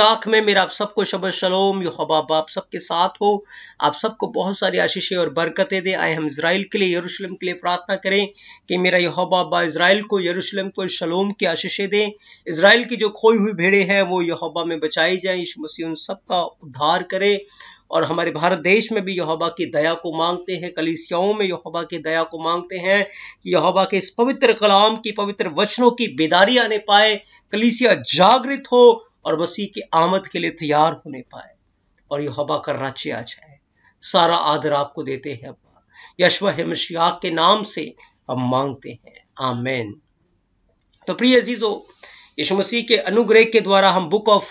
आँख में मेरा आप सबको शब शलोम यो हबाब आप सबके साथ हो आप सबको बहुत सारी आशीषें और बरकतें दे आए हम इसराइल के लिए यरूशलेम के लिए प्रार्थना करें कि मेरा यह बाबा इसराइल को यरूशलेम को शलोम की आशीषें दें इसराइल की जो खोई हुई भेड़ें हैं वो हबा में बचाई जाए यीशु मसीह उन सब का उद्धार करें और हमारे भारत देश में भी यहोबा की दया को मांगते हैं कलिसियाओं में यहोबा की दया को मांगते हैं कि यहोबा के इस पवित्र कलाम की पवित्र वचनों की बेदारी आने पाए कलिसिया जागृत हो और मसीह की आमद के लिए तैयार होने पाए और ये हबा कराची आ जाए सारा आदर आपको देते हैं अब्बा यशव मशियाक के नाम से हम मांगते हैं आमेन तो प्रिय अजीजो यशु मसीह के अनुग्रह के द्वारा हम बुक ऑफ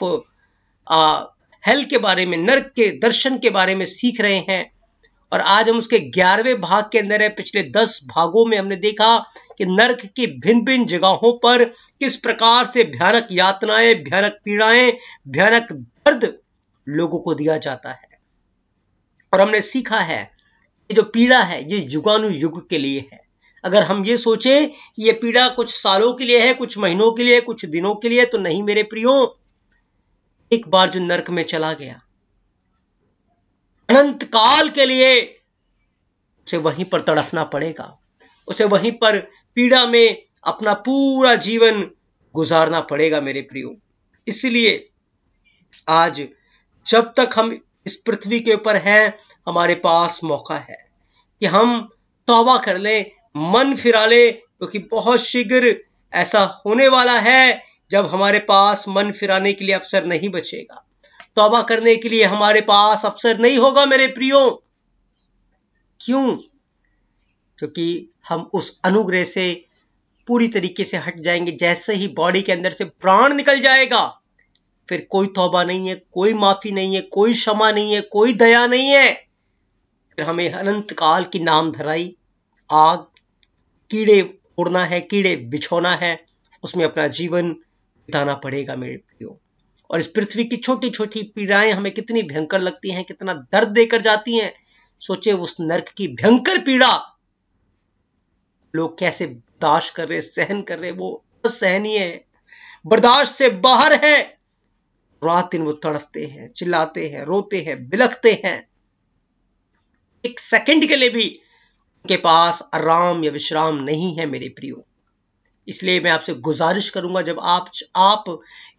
हेल के बारे में नर्क के दर्शन के बारे में सीख रहे हैं और आज हम उसके ग्यारहवें भाग के अंदर है पिछले दस भागों में हमने देखा कि नरक की भिन्न भिन्न जगहों पर किस प्रकार से भयानक यातनाएं भयानक पीड़ाएं भयानक दर्द लोगों को दिया जाता है और हमने सीखा है ये जो पीड़ा है ये युगानुयुग के लिए है अगर हम ये सोचें ये पीड़ा कुछ सालों के लिए है कुछ महीनों के लिए कुछ दिनों के लिए तो नहीं मेरे प्रियो एक बार जो नर्क में चला गया अनंत काल के लिए उसे वहीं पर तड़फना पड़ेगा उसे वहीं पर पीड़ा में अपना पूरा जीवन गुजारना पड़ेगा मेरे प्रियो इसलिए आज जब तक हम इस पृथ्वी के ऊपर हैं हमारे पास मौका है कि हम तौबा कर ले मन फिरा ले क्योंकि तो बहुत शीघ्र ऐसा होने वाला है जब हमारे पास मन फिराने के लिए अवसर नहीं बचेगा तोबा करने के लिए हमारे पास अवसर नहीं होगा मेरे प्रियो क्यों क्योंकि हम उस अनुग्रह से पूरी तरीके से हट जाएंगे जैसे ही बॉडी के अंदर से प्राण निकल जाएगा फिर कोई तोबा नहीं है कोई माफी नहीं है कोई क्षमा नहीं है कोई दया नहीं है फिर हमें अनंत काल की नाम धराई आग कीड़े उड़ना है कीड़े बिछोना है उसमें अपना जीवन बिताना पड़ेगा मेरे प्रियो और इस पृथ्वी की छोटी छोटी पीड़ाएं हमें कितनी भयंकर लगती हैं कितना दर्द देकर जाती हैं सोचे उस नरक की भयंकर पीड़ा लोग कैसे बर्दाश्त कर रहे सहन कर रहे वो सहनीय है बर्दाश्त से बाहर है रात दिन वो तड़फते हैं चिल्लाते हैं रोते हैं बिलखते हैं एक सेकंड के लिए भी उनके पास आराम या विश्राम नहीं है मेरे प्रियो इसलिए मैं आपसे गुजारिश करूंगा जब आप आप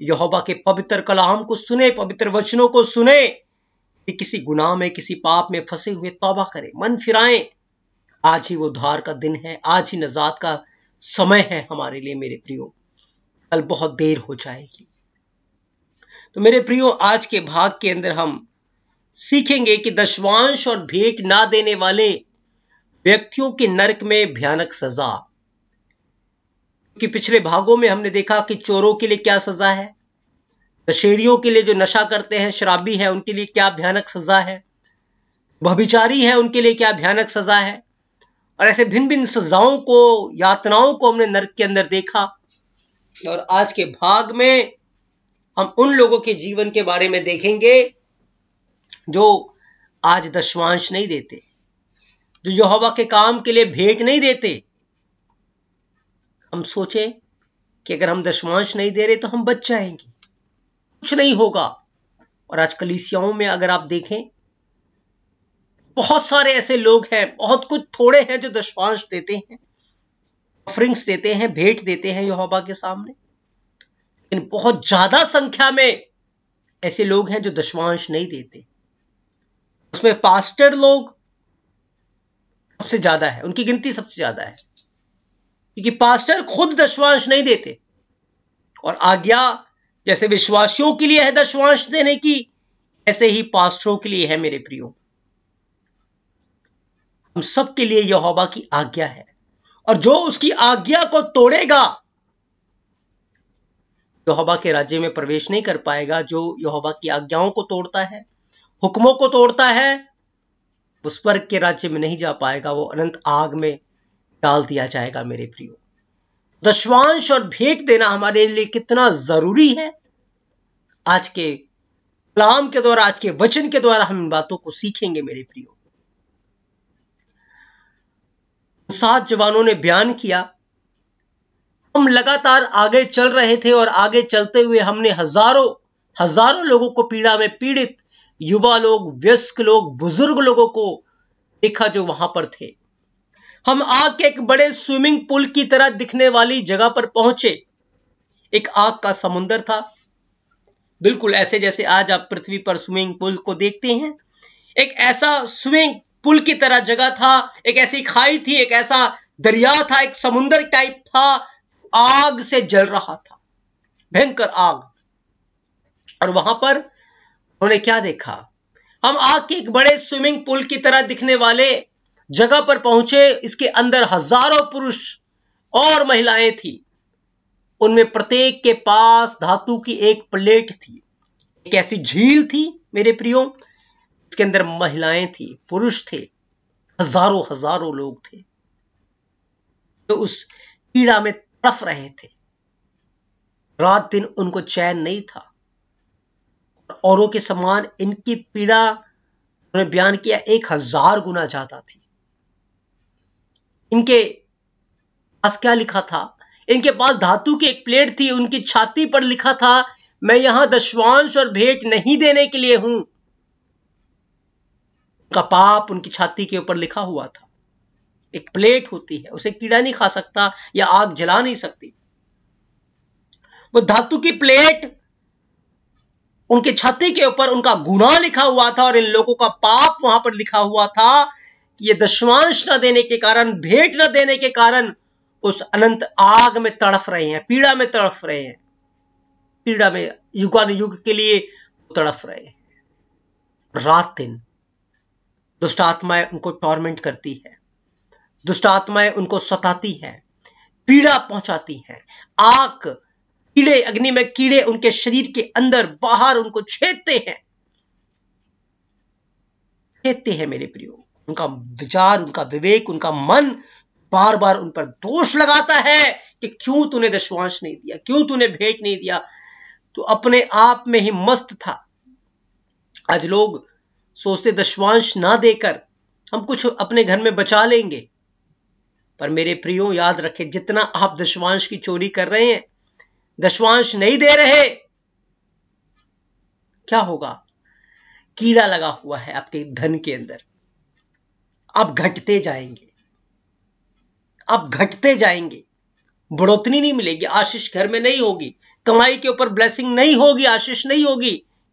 यहोबा के पवित्र कलाम को सुने पवित्र वचनों को सुने कि किसी गुनाह में किसी पाप में फंसे हुए तौबा करें मन फिराएं आज ही वो धार का दिन है आज ही नजात का समय है हमारे लिए मेरे प्रियो कल बहुत देर हो जाएगी तो मेरे प्रियो आज के भाग के अंदर हम सीखेंगे कि दशवांश और भेंट ना देने वाले व्यक्तियों के नरक में भयानक सजा कि पिछले भागों में हमने देखा कि चोरों के लिए क्या सजा है दशहरियों के लिए जो नशा करते हैं शराबी है उनके लिए क्या भयानक सजा है भभिचारी है उनके लिए क्या भयानक सजा है और ऐसे भिन्न भिन्न सजाओं को यातनाओं को हमने नरक के अंदर देखा और आज के भाग में हम उन लोगों के जीवन के बारे में देखेंगे जो आज दशवांश नहीं देते जो यहोवा के काम के लिए भेंट नहीं देते हम सोचें कि अगर हम दशमांश नहीं दे रहे तो हम बच जाएंगे कुछ नहीं होगा और आज कलिसियाओं में अगर आप देखें बहुत सारे ऐसे लोग हैं बहुत कुछ थोड़े हैं जो दशमांश देते हैं ऑफरिंग्स देते हैं भेंट देते हैं योबा के सामने लेकिन बहुत ज्यादा संख्या में ऐसे लोग हैं जो दशमांश नहीं देते उसमें पास्टर लोग सबसे ज्यादा है उनकी गिनती सबसे ज्यादा है क्योंकि पास्टर खुद दशवांश नहीं देते और आज्ञा जैसे विश्वासियों के लिए है दशवांश देने की ऐसे ही पास्टरों के लिए है मेरे प्रियो हम सबके लिए यहोवा की आज्ञा है और जो उसकी आज्ञा को तोड़ेगा यहोवा के राज्य में प्रवेश नहीं कर पाएगा जो यहोवा की आज्ञाओं को तोड़ता है हुक्मों को तोड़ता है उस पर के राज्य में नहीं जा पाएगा वो अनंत आग में डाल दिया जाएगा मेरे प्रियो दशवांश और भेंट देना हमारे लिए कितना जरूरी है आज के कलाम के द्वारा आज के वचन के द्वारा हम इन बातों को सीखेंगे मेरे प्रियो सात जवानों ने बयान किया हम लगातार आगे चल रहे थे और आगे चलते हुए हमने हजारों हजारों लोगों को पीड़ा में पीड़ित युवा लोग व्यस्क लोग बुजुर्ग लोगों को देखा जो वहां पर थे हम आग के एक बड़े स्विमिंग पूल की तरह दिखने वाली जगह पर पहुंचे एक आग का समुंदर था बिल्कुल ऐसे जैसे आज आप पृथ्वी पर स्विमिंग पूल को देखते हैं एक ऐसा स्विमिंग पूल की तरह जगह था एक ऐसी खाई थी एक ऐसा दरिया था एक समुंदर टाइप था आग से जल रहा था भयंकर आग और वहां पर उन्होंने क्या देखा हम आग के एक बड़े स्विमिंग पूल की तरह दिखने वाले जगह पर पहुंचे इसके अंदर हजारों पुरुष और महिलाएं थी उनमें प्रत्येक के पास धातु की एक प्लेट थी एक ऐसी झील थी मेरे प्रियो इसके अंदर महिलाएं थी पुरुष थे हजारों हजारों लोग थे जो तो उस पीड़ा में तड़फ रहे थे रात दिन उनको चैन नहीं था औरों के समान इनकी पीड़ा उन्होंने बयान किया एक हजार गुना ज्यादा थी इनके पास क्या लिखा था इनके पास धातु की एक प्लेट थी उनकी छाती पर लिखा था मैं यहां दशवांश और भेंट नहीं देने के लिए हूं का पाप उनकी छाती के ऊपर लिखा हुआ था एक प्लेट होती है उसे कीड़ा नहीं खा सकता या आग जला नहीं सकती वो धातु की प्लेट उनके छाती के ऊपर उनका गुना लिखा हुआ था और इन लोगों का पाप वहां पर लिखा हुआ था ये दशमांश न देने के कारण भेंट न देने के कारण उस अनंत आग में तड़फ रहे हैं पीड़ा में तड़फ रहे हैं पीड़ा में युगान युग के लिए तड़फ रहे हैं रात दिन दुष्ट आत्माएं उनको टॉर्मेंट करती है दुष्ट आत्माएं उनको सताती है पीड़ा पहुंचाती है आग कीड़े अग्नि में कीड़े उनके शरीर के अंदर बाहर उनको छेदते हैं छेदते हैं मेरे प्रियो उनका विचार उनका विवेक उनका मन बार बार उन पर दोष लगाता है कि क्यों तूने दशवांश नहीं दिया क्यों तूने भेंट नहीं दिया तो अपने आप में ही मस्त था आज लोग सोचते दशवांश ना देकर हम कुछ अपने घर में बचा लेंगे पर मेरे प्रियो याद रखें जितना आप दशवांश की चोरी कर रहे हैं दशवांश नहीं दे रहे क्या होगा कीड़ा लगा हुआ है आपके धन के अंदर आप घटते जाएंगे आप घटते जाएंगे बढ़ोतरी नहीं मिलेगी आशीष घर में नहीं होगी कमाई के ऊपर ब्लेसिंग नहीं होगी आशीष नहीं होगी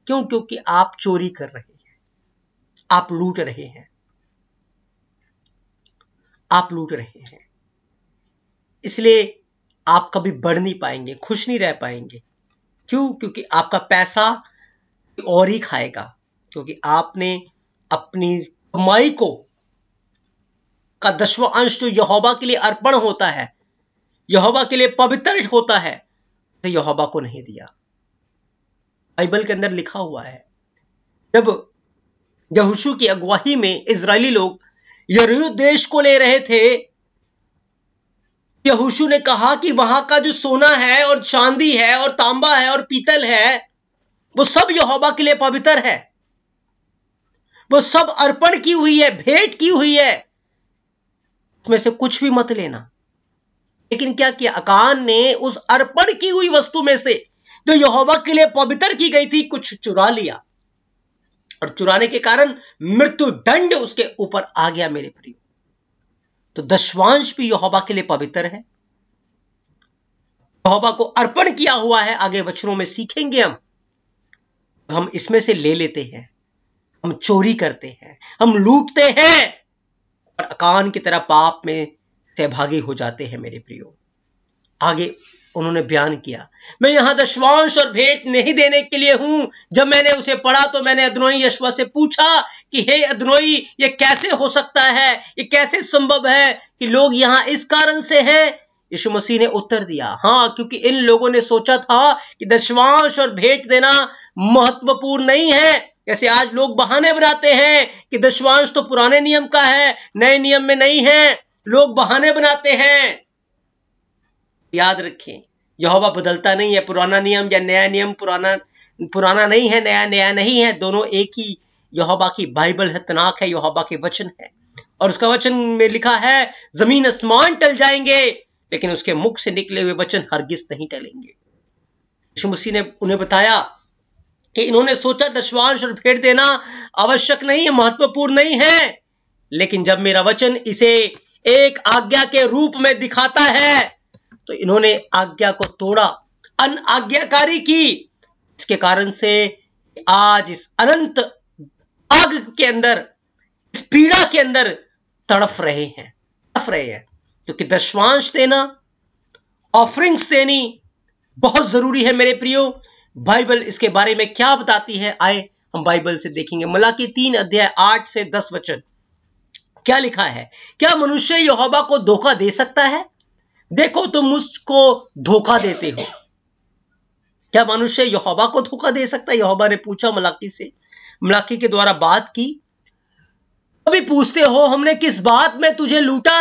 क्यों क्योंकि आप चोरी कर रहे हैं आप लूट रहे हैं आप लूट रहे हैं इसलिए आप कभी बढ़ नहीं पाएंगे खुश नहीं रह पाएंगे क्यों क्योंकि आपका पैसा और ही खाएगा क्योंकि आपने अपनी कमाई को का दसवा अंश जो यहोबा के लिए अर्पण होता है यहोबा के लिए पवित्र होता है तो यहोबा को नहीं दिया बाइबल के अंदर लिखा हुआ है जब यहोशू की अगुवाही में इसराइली लोग यरू देश को ले रहे थे यहोशू ने कहा कि वहां का जो सोना है और चांदी है और तांबा है और पीतल है वो सब यहोबा के लिए पवित्र है वो सब अर्पण की हुई है भेंट की हुई है में से कुछ भी मत लेना लेकिन क्या किया अकान ने उस अर्पण की हुई वस्तु में से जो यहोवा के लिए पवित्र की गई थी कुछ चुरा लिया और चुराने के कारण मृत्यु दंड उसके ऊपर आ गया मेरे प्रिय तो दशवांश भी यहोवा के लिए पवित्र है यहोवा को अर्पण किया हुआ है आगे वचनों में सीखेंगे हम हम इसमें से ले लेते हैं हम चोरी करते हैं हम लूटते हैं और अकान की तरह पाप में सहभागी हो जाते हैं मेरे प्रियो आगे उन्होंने बयान किया मैं यहां दशवांश और भेंट नहीं देने के लिए हूं जब मैंने उसे पढ़ा तो मैंने अदनोई यशवा से पूछा कि हे अदनोई ये कैसे हो सकता है ये कैसे संभव है कि लोग यहां इस कारण से हैं यशु मसीह ने उत्तर दिया हाँ क्योंकि इन लोगों ने सोचा था कि दशवांश और भेंट देना महत्वपूर्ण नहीं है जैसे आज लोग बहाने बनाते हैं कि दशवांश तो पुराने नियम का है नए नियम में नहीं है लोग बहाने बनाते हैं याद रखें यहोवा बदलता नहीं है पुराना नियम या नया नियम पुराना पुराना नहीं है नया नया नहीं है दोनों एक ही यहाबा की बाइबल है तनाक है यहाबा के वचन है और उसका वचन में लिखा है जमीन आसमान टल जाएंगे लेकिन उसके मुख से निकले हुए वचन हरगिज नहीं टलेंगे मसीह ने उन्हें बताया कि इन्होंने सोचा दशवांश और भेंट देना आवश्यक नहीं है महत्वपूर्ण नहीं है लेकिन जब मेरा वचन इसे एक आज्ञा के रूप में दिखाता है तो इन्होंने आज्ञा को तोड़ा अन आज्ञाकारी की इसके कारण से आज इस अनंत आग के अंदर इस पीड़ा के अंदर तड़फ रहे हैं तड़फ रहे हैं क्योंकि दशवांश देना ऑफरिंग्स देनी बहुत जरूरी है मेरे प्रियो बाइबल इसके बारे में क्या बताती है आए हम बाइबल से देखेंगे मलाकी तीन अध्याय आठ से दस वचन क्या लिखा है क्या मनुष्य योबा को धोखा दे सकता है देखो तुम मुझको धोखा देते हो क्या मनुष्य यहोवा को धोखा दे सकता है यहोवा ने पूछा मलाकी से मलाकी के द्वारा बात की अभी पूछते हो हमने किस बात में तुझे लूटा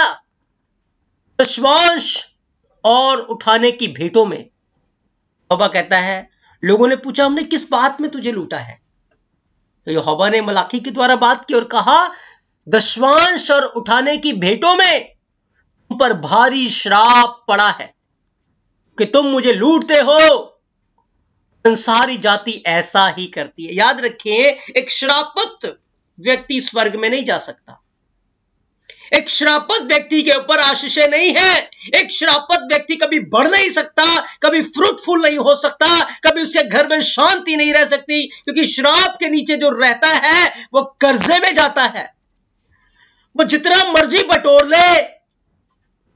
दशवांश और उठाने की भेंटों में बाबा कहता है लोगों ने पूछा हमने किस बात में तुझे लूटा है तो यहोवा ने मलाखी के द्वारा बात की और कहा दशवांश और उठाने की भेंटों में तुम पर भारी श्राप पड़ा है कि तुम मुझे लूटते हो संसारी जाति ऐसा ही करती है याद रखिए एक श्रापत व्यक्ति स्वर्ग में नहीं जा सकता एक श्रापत व्यक्ति के ऊपर आशीषे नहीं है एक श्रापत व्यक्ति कभी बढ़ नहीं सकता कभी फ्रूटफुल नहीं हो सकता कभी उसके घर में शांति नहीं रह सकती क्योंकि श्राप के नीचे जो रहता है वो कर्जे में जाता है वो जितना मर्जी बटोर ले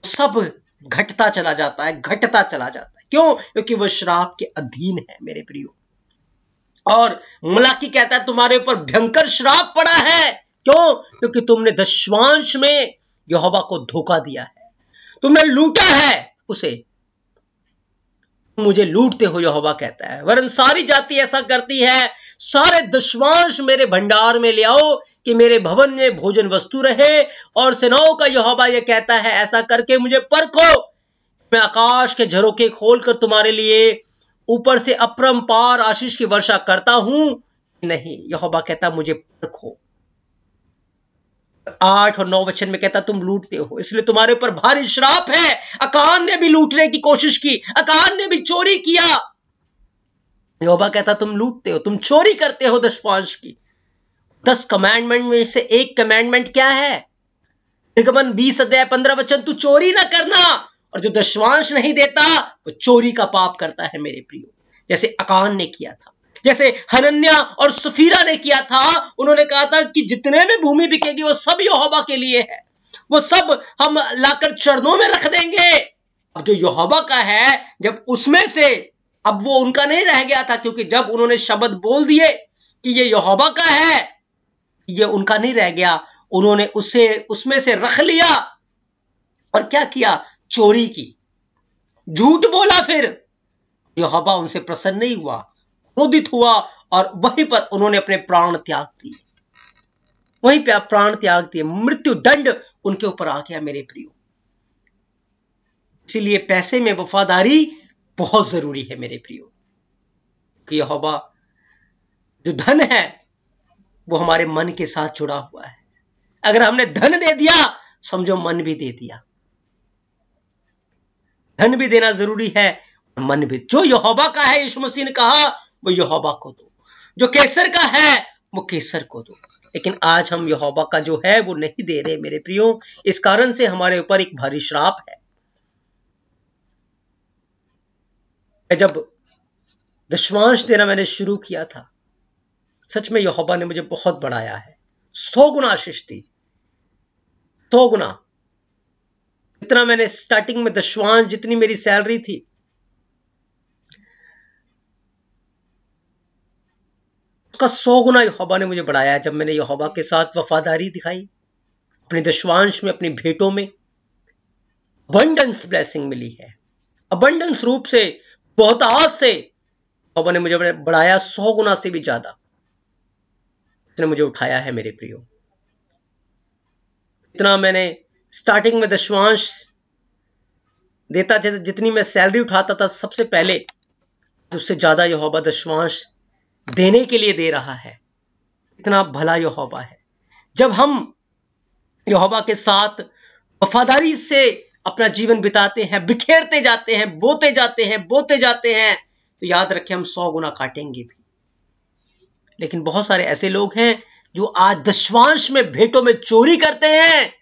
सब घटता चला जाता है घटता चला जाता है क्यों क्योंकि वह श्राप के अधीन है मेरे प्रियो और मलाकी कहता है तुम्हारे ऊपर भयंकर श्राप पड़ा है क्यों क्योंकि तुमने दशवांश में यहोवा को धोखा दिया है तुमने लूटा है उसे मुझे लूटते हो यहोवा कहता है वरन सारी जाति ऐसा करती है सारे दशवांश मेरे भंडार में ले आओ कि मेरे भवन में भोजन वस्तु रहे और सेनाओं का यहोवा यह कहता है ऐसा करके मुझे परखो मैं आकाश के झरोके खोलकर तुम्हारे लिए ऊपर से अपरम पार आशीष की वर्षा करता हूं नहीं यहोवा कहता मुझे परखो आठ और नौ वचन में कहता तुम लूटते हो इसलिए तुम्हारे ऊपर भारी श्राप है अकान ने भी लूटने की कोशिश की अकान ने भी चोरी किया योबा कहता तुम लूटते हो तुम चोरी करते हो दस की दस कमांडमेंट में से एक कमांडमेंट क्या है निगमन बीस अध्याय पंद्रह वचन तू चोरी ना करना और जो दशवांश नहीं देता वो चोरी का पाप करता है मेरे प्रियो जैसे अकान ने किया था जैसे हनन्या और सफीरा ने किया था उन्होंने कहा था कि जितने भी भूमि बिकेगी वो सब योबा के लिए है वो सब हम लाकर चरणों में रख देंगे अब जो यहोवा का है जब उसमें से अब वो उनका नहीं रह गया था क्योंकि जब उन्होंने शब्द बोल दिए कि ये योबा का है ये उनका नहीं रह गया उन्होंने उसे उसमें से रख लिया और क्या किया चोरी की झूठ बोला फिर योबा उनसे प्रसन्न नहीं हुआ क्रोधित हुआ और वहीं पर उन्होंने अपने प्राण त्याग दिए वहीं पर प्राण त्याग दिए मृत्यु दंड उनके ऊपर आ गया मेरे प्रियो इसीलिए पैसे में वफादारी बहुत जरूरी है मेरे प्रियो कि होबा जो धन है वो हमारे मन के साथ जुड़ा हुआ है अगर हमने धन दे दिया समझो मन भी दे दिया धन भी देना जरूरी है मन भी जो यहोबा का है यीशु मसीह ने कहा वो यहोबा को दो जो केसर का है वो केसर को दो लेकिन आज हम यहोबा का जो है वो नहीं दे रहे मेरे प्रियो इस कारण से हमारे ऊपर एक भारी श्राप है जब दशवांश देना मैंने शुरू किया था सच में यहोबा ने मुझे बहुत बढ़ाया है सौ गुना आशीष दी सौ गुना इतना मैंने स्टार्टिंग में दशवांश जितनी मेरी सैलरी थी उसका सौ गुना यहोबा ने मुझे बढ़ाया जब मैंने यहोबा के साथ वफादारी दिखाई अपने दशवांश में अपनी भेंटों में अबंडेंस ब्लेसिंग मिली है अबंडेंस रूप से आज से यहोबा ने मुझे बढ़ाया सौ गुना से भी ज्यादा उसने मुझे उठाया है मेरे प्रियो इतना मैंने स्टार्टिंग में दशवांश देता जितनी मैं सैलरी उठाता था सबसे पहले उससे ज्यादा यहोबा दशवांश देने के लिए दे रहा है इतना भला यहोबा है जब हम यहोबा के साथ वफादारी से अपना जीवन बिताते हैं बिखेरते जाते हैं बोते जाते हैं बोते जाते हैं तो याद रखें हम सौ गुना काटेंगे भी लेकिन बहुत सारे ऐसे लोग हैं जो आज दशवांश में भेंटों में चोरी करते हैं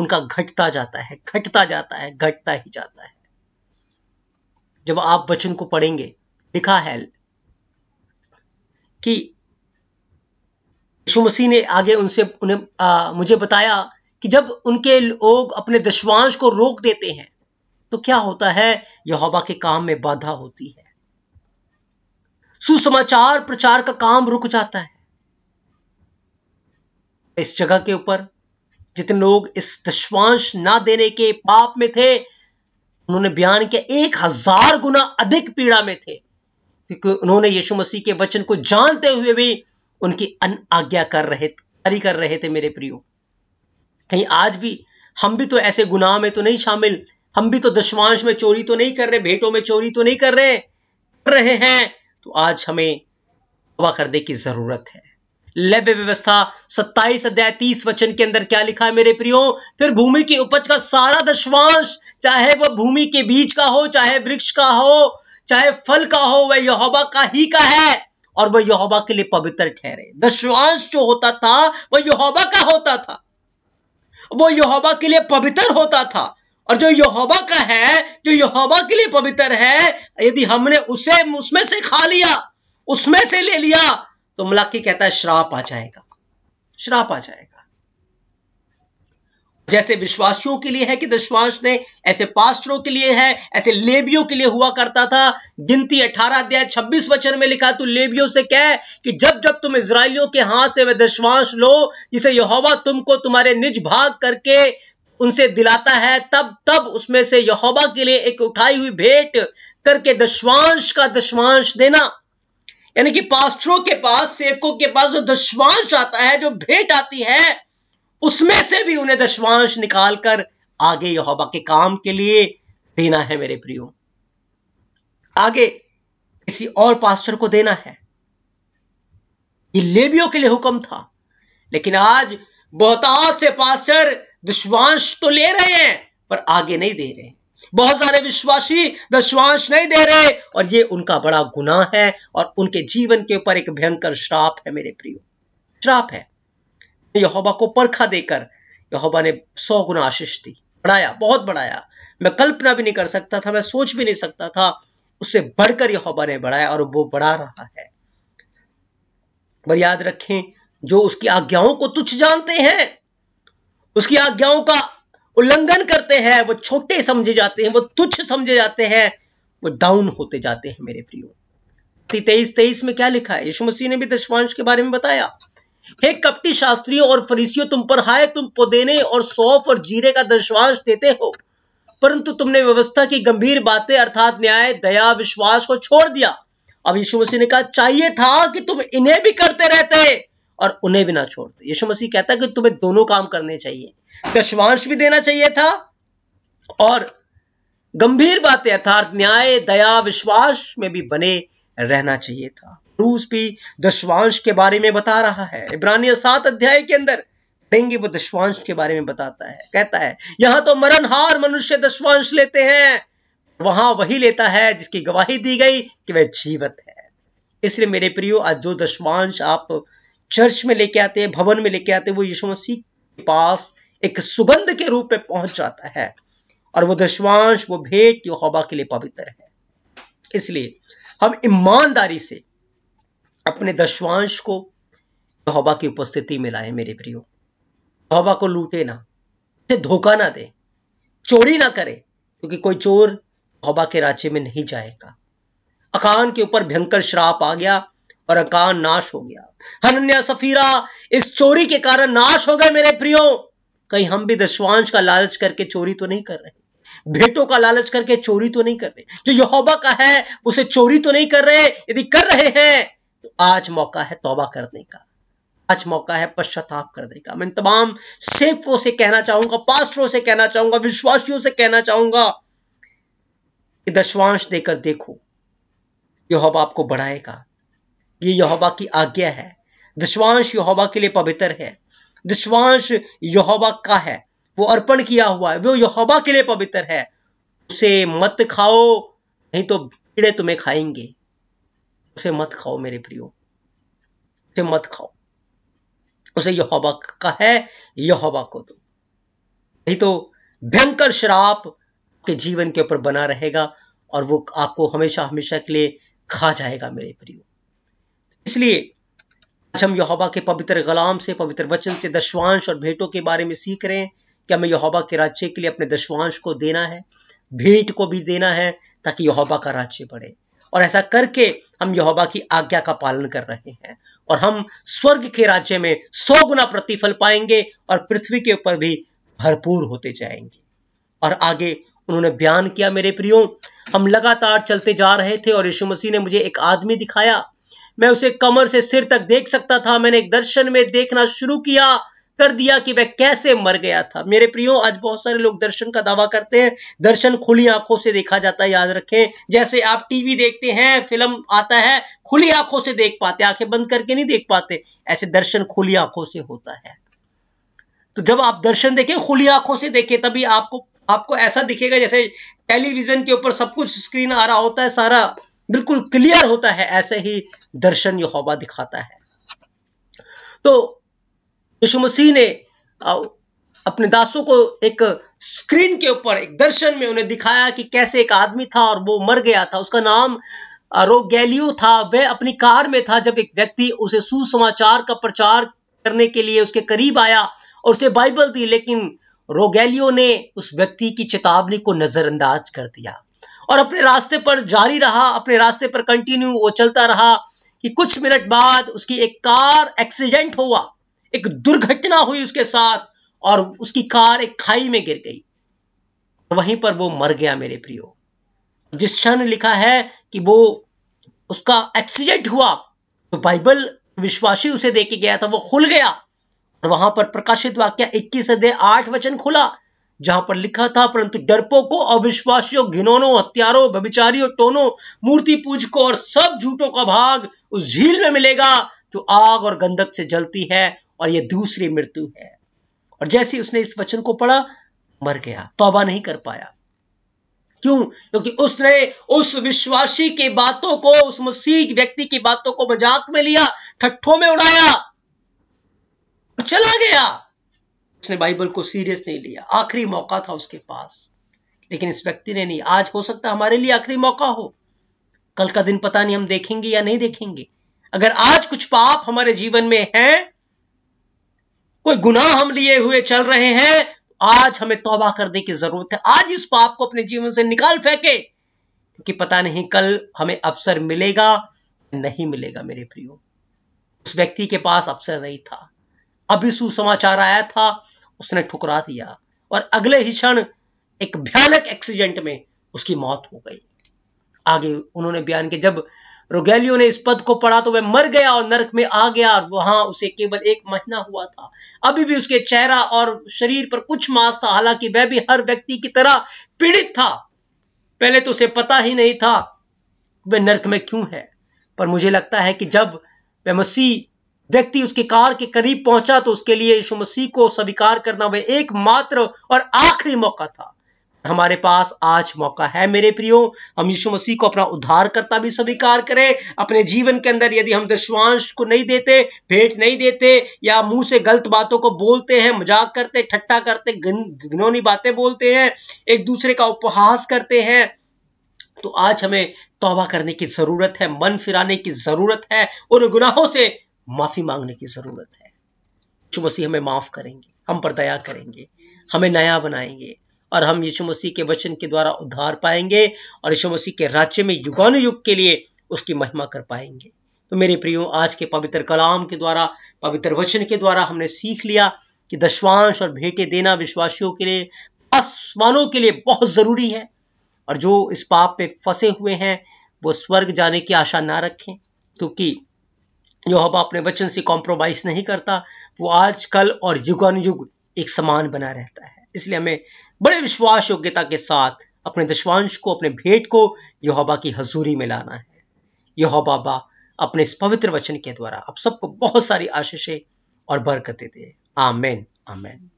उनका घटता जाता है घटता जाता है घटता ही जाता है जब आप वचन को पढ़ेंगे लिखा है कि यीशु मसीह ने आगे उनसे उन्हें आ, मुझे बताया कि जब उनके लोग अपने दशवांश को रोक देते हैं तो क्या होता है यहोवा के काम में बाधा होती है सुसमाचार प्रचार का काम रुक जाता है इस जगह के ऊपर जितने लोग इस दशवांश ना देने के पाप में थे उन्होंने बयान किया एक हजार गुना अधिक पीड़ा में थे क्योंकि उन्होंने यीशु मसीह के वचन को जानते हुए भी उनकी अन आज्ञा कर रहे थे कर रहे थे मेरे प्रियो कहीं आज भी हम भी तो ऐसे गुनाह में तो नहीं शामिल हम भी तो दशमांश में चोरी तो नहीं कर रहे भेंटों में चोरी तो नहीं कर रहे कर रहे हैं तो आज हमें तवा करने की जरूरत है लव्य व्यवस्था सत्ताईस अध्याय तीस वचन के अंदर क्या लिखा है मेरे प्रियो फिर भूमि की उपज का सारा दशवांश चाहे वह भूमि के बीज का हो चाहे वृक्ष का हो चाहे फल का हो वह यहोवा का ही का है और वह यहोवा के लिए पवित्र ठहरे दशवांश जो होता था वह यहोवा का होता था वो यहोवा के लिए पवित्र होता था और जो यहोवा का है जो यहोवा के लिए पवित्र है यदि हमने उसे उसमें से खा लिया उसमें से ले लिया तो मलाकी कहता है श्राप आ जाएगा श्राप आ जाएगा जैसे विश्वासियों के लिए है कि दशवास ने ऐसे पास्टरों के लिए है ऐसे लेबियों के लिए हुआ करता था गिनती 18 अध्याय 26 वचन में लिखा तू लेबियों से कह कि जब जब तुम इसराइलियों के हाथ से वह दशवास लो जिसे यहोवा तुमको तुम्हारे निज भाग करके उनसे दिलाता है तब तब उसमें से यहोवा के लिए एक उठाई हुई भेंट करके दशवांश का दशवांश देना यानी कि पास्टरों के पास सेवकों के पास जो दशवांश आता है जो भेंट आती है उसमें से भी उन्हें दशवांश निकालकर आगे यहोबा के काम के लिए देना है मेरे प्रियो आगे किसी और पास्टर को देना है ये लेबियों के लिए हुक्म था लेकिन आज बहुत से पास्टर दशवांश तो ले रहे हैं पर आगे नहीं दे रहे बहुत सारे विश्वासी दशवांश नहीं दे रहे और ये उनका बड़ा गुनाह है और उनके जीवन के ऊपर एक भयंकर श्राप है मेरे प्रियो श्राप है यहोबा को परखा देकर यहोबा ने सौ गुना आशीष दी बढ़ाया बहुत बढ़ाया मैं कल्पना भी नहीं कर सकता था मैं सोच भी नहीं सकता था उससे बढ़कर यहोबा ने बढ़ाया और वो बढ़ा रहा है पर याद रखें जो उसकी आज्ञाओं को तुच्छ जानते हैं उसकी आज्ञाओं का उल्लंघन करते हैं वो छोटे समझे जाते हैं वो तुच्छ समझे जाते हैं वो डाउन होते जाते हैं मेरे प्रियो तेईस तेईस में क्या लिखा है यीशु मसीह ने भी दशवांश के बारे में बताया हे कपटी शास्त्रियों और फरीसियों तुम पर हाय तुम पुदेने और सौफ और जीरे का दशवांश देते हो परंतु तुमने व्यवस्था की गंभीर बातें अर्थात न्याय दया विश्वास को छोड़ दिया अब यीशु मसीह ने कहा चाहिए था कि तुम इन्हें भी करते रहते और उन्हें भी ना छोड़ते यीशु मसीह कहता है कि तुम्हें दोनों काम करने चाहिए दशवांश भी देना चाहिए था और गंभीर बातें अर्थात न्याय दया विश्वास में भी बने रहना चाहिए था भी दशवांश के बारे में बता रहा है इब्रानिया सात अध्याय के अंदर देंगे वो दशवांश के बारे में बताता है कहता है यहां तो मरणहार मनुष्य दशवांश लेते हैं वहां वही लेता है जिसकी गवाही दी गई कि वह जीवित है इसलिए मेरे प्रियो आज जो दशवांश आप चर्च में लेके आते हैं भवन में लेके आते हैं वो यीशु मसीह के पास एक सुगंध के रूप में पहुंच जाता है और वो दशवांश वो भेंट योहबा के लिए पवित्र है इसलिए हम ईमानदारी से अपने दशवांश को यहोवा की उपस्थिति में लाए मेरे प्रियो यहोवा को लूटे ना उसे धोखा ना दे चोरी ना करे क्योंकि कोई चोर यहोवा के राज्य में नहीं जाएगा अकान के ऊपर भयंकर श्राप आ गया और अकान नाश हो गया हनन्या सफीरा इस चोरी के कारण नाश हो गए मेरे प्रियो कहीं हम भी दशवांश का लालच करके चोरी तो नहीं कर रहे भेटों का लालच करके चोरी तो नहीं कर रहे जो यहोबा का है उसे चोरी तो नहीं कर रहे यदि कर रहे हैं तो आज मौका है तौबा करने का आज मौका है पश्चाताप करने का मैं तमाम सेवकों से कहना चाहूंगा पास्टरों से कहना चाहूंगा विश्वासियों से कहना चाहूंगा कि दशवांश देकर देखो यहोबा आपको बढ़ाएगा ये यहोबा की आज्ञा है दशवांश यहोबा के लिए पवित्र है दशवांश यहोबा का है वो अर्पण किया हुआ है वो यहोबा के लिए पवित्र है उसे मत खाओ नहीं तो कीड़े तुम्हें खाएंगे उसे मत खाओ मेरे प्रियो उसे मत खाओ उसे यहोवा का है यहोवा को दो नहीं तो भयंकर श्राप के जीवन के ऊपर बना रहेगा और वो आपको हमेशा हमेशा के लिए खा जाएगा मेरे प्रियो इसलिए आज हम यहोवा के पवित्र गलाम से पवित्र वचन से दशवांश और भेंटों के बारे में सीख रहे हैं कि हमें यहोवा के राज्य के लिए अपने दशवांश को देना है भेंट को भी देना है ताकि यहोवा का राज्य बढ़े और ऐसा करके हम यहोवा की आज्ञा का पालन कर रहे हैं और हम स्वर्ग के राज्य में सौ गुना प्रतिफल पाएंगे और पृथ्वी के ऊपर भी भरपूर होते जाएंगे और आगे उन्होंने बयान किया मेरे प्रियो हम लगातार चलते जा रहे थे और यीशु मसीह ने मुझे एक आदमी दिखाया मैं उसे कमर से सिर तक देख सकता था मैंने एक दर्शन में देखना शुरू किया कर दिया कि वह कैसे मर गया था मेरे प्रियो आज बहुत सारे लोग दर्शन का दावा करते हैं दर्शन खुली आंखों से देखा जाता है याद रखें जैसे आप टीवी देखते हैं फिल्म आता है खुली आंखों से देख पाते आंखें बंद करके नहीं देख पाते ऐसे दर्शन खुली आंखों से होता है तो जब आप दर्शन देखें खुली आंखों से देखें तभी आपको आपको ऐसा दिखेगा जैसे टेलीविजन के ऊपर सब कुछ स्क्रीन आ रहा होता है सारा बिल्कुल क्लियर होता है ऐसे ही दर्शन यहोवा दिखाता है तो यीशु मसीह ने अपने दासों को एक स्क्रीन के ऊपर एक दर्शन में उन्हें दिखाया कि कैसे एक आदमी था और वो मर गया था उसका नाम रोगैलियो था वह अपनी कार में था जब एक व्यक्ति उसे सुसमाचार का प्रचार करने के लिए उसके करीब आया और उसे बाइबल दी लेकिन रोगैलियो ने उस व्यक्ति की चेतावनी को नजरअंदाज कर दिया और अपने रास्ते पर जारी रहा अपने रास्ते पर कंटिन्यू वो चलता रहा कि कुछ मिनट बाद उसकी एक कार एक्सीडेंट हुआ एक दुर्घटना हुई उसके साथ और उसकी कार एक खाई में गिर गई वहीं पर वो मर गया मेरे प्रियो जिस क्षण लिखा है कि वो उसका एक्सीडेंट हुआ तो बाइबल विश्वासी उसे दे गया था वो खुल गया और वहां पर प्रकाशित वाक्य 21 अध्याय आठ वचन खुला जहां पर लिखा था परंतु डरपो को अविश्वासियों घिनोनों हत्यारों भविचारियों टोनों मूर्ति पूजकों और सब झूठों का भाग उस झील में मिलेगा जो आग और गंधक से जलती है और यह दूसरी मृत्यु है और जैसे उसने इस वचन को पढ़ा मर गया तौबा नहीं कर पाया क्यों क्योंकि उसने उस विश्वासी की बातों को उस मसीह व्यक्ति की बातों को मजाक में लिया ठट्ठों में उड़ाया और चला गया उसने बाइबल को सीरियस नहीं लिया आखिरी मौका था उसके पास लेकिन इस व्यक्ति ने नहीं आज हो सकता हमारे लिए आखिरी मौका हो कल का दिन पता नहीं हम देखेंगे या नहीं देखेंगे अगर आज कुछ पाप हमारे जीवन में हैं कोई गुनाह हम लिए हुए चल रहे हैं आज हमें तौबा करने की जरूरत है आज इस पाप को अपने जीवन से निकाल फेंके क्योंकि पता नहीं कल हमें अवसर मिलेगा नहीं मिलेगा मेरे प्रियो उस व्यक्ति के पास अवसर नहीं था अभी सुसमाचार आया था उसने ठुकरा दिया और अगले ही क्षण एक भयानक एक्सीडेंट में उसकी मौत हो गई आगे उन्होंने बयान के जब रोगेलियो ने इस पद को पढ़ा तो वह मर गया और नरक में आ गया और वहां उसे केवल एक महीना हुआ था अभी भी उसके चेहरा और शरीर पर कुछ मास था हालांकि वह भी हर व्यक्ति की तरह पीड़ित था पहले तो उसे पता ही नहीं था वह नरक में क्यों है पर मुझे लगता है कि जब वह मसीह व्यक्ति उसके कार के करीब पहुंचा तो उसके लिए यीशु मसीह को स्वीकार करना वह एकमात्र और आखिरी मौका था हमारे पास आज मौका है मेरे प्रियो हम यीशु मसीह को अपना उद्धार करता भी स्वीकार करें अपने जीवन के अंदर यदि हम दशवांश को नहीं देते भेंट नहीं देते या मुंह से गलत बातों को बोलते हैं मजाक करते ठट्टा करते घिनौनी बातें बोलते हैं एक दूसरे का उपहास करते हैं तो आज हमें तोबा करने की जरूरत है मन फिराने की जरूरत है उन गुनाहों से माफी मांगने की जरूरत है यीशु मसीह हमें माफ करेंगे हम पर दया करेंगे हमें नया बनाएंगे और हम यीशु मसीह के वचन के द्वारा उद्धार पाएंगे और यीशु मसीह के राज्य में युगान युग के लिए उसकी महिमा कर पाएंगे तो मेरे प्रियो आज के पवित्र कलाम के द्वारा पवित्र वचन के द्वारा हमने सीख लिया कि दशवांश और भेंटे देना विश्वासियों के लिए आसमानों के लिए बहुत ज़रूरी है और जो इस पाप पे फंसे हुए हैं वो स्वर्ग जाने की आशा ना रखें क्योंकि योहबा अपने वचन से कॉम्प्रोमाइज़ नहीं करता वो आज कल और युगानुयुग एक समान बना रहता है इसलिए हमें बड़े विश्वास योग्यता के साथ अपने दशवांश को अपने भेंट को यहोबा की हजूरी में लाना है यहो बाबा अपने इस पवित्र वचन के द्वारा आप सबको बहुत सारी आशीषें और बरकतें दे आमेन आमेन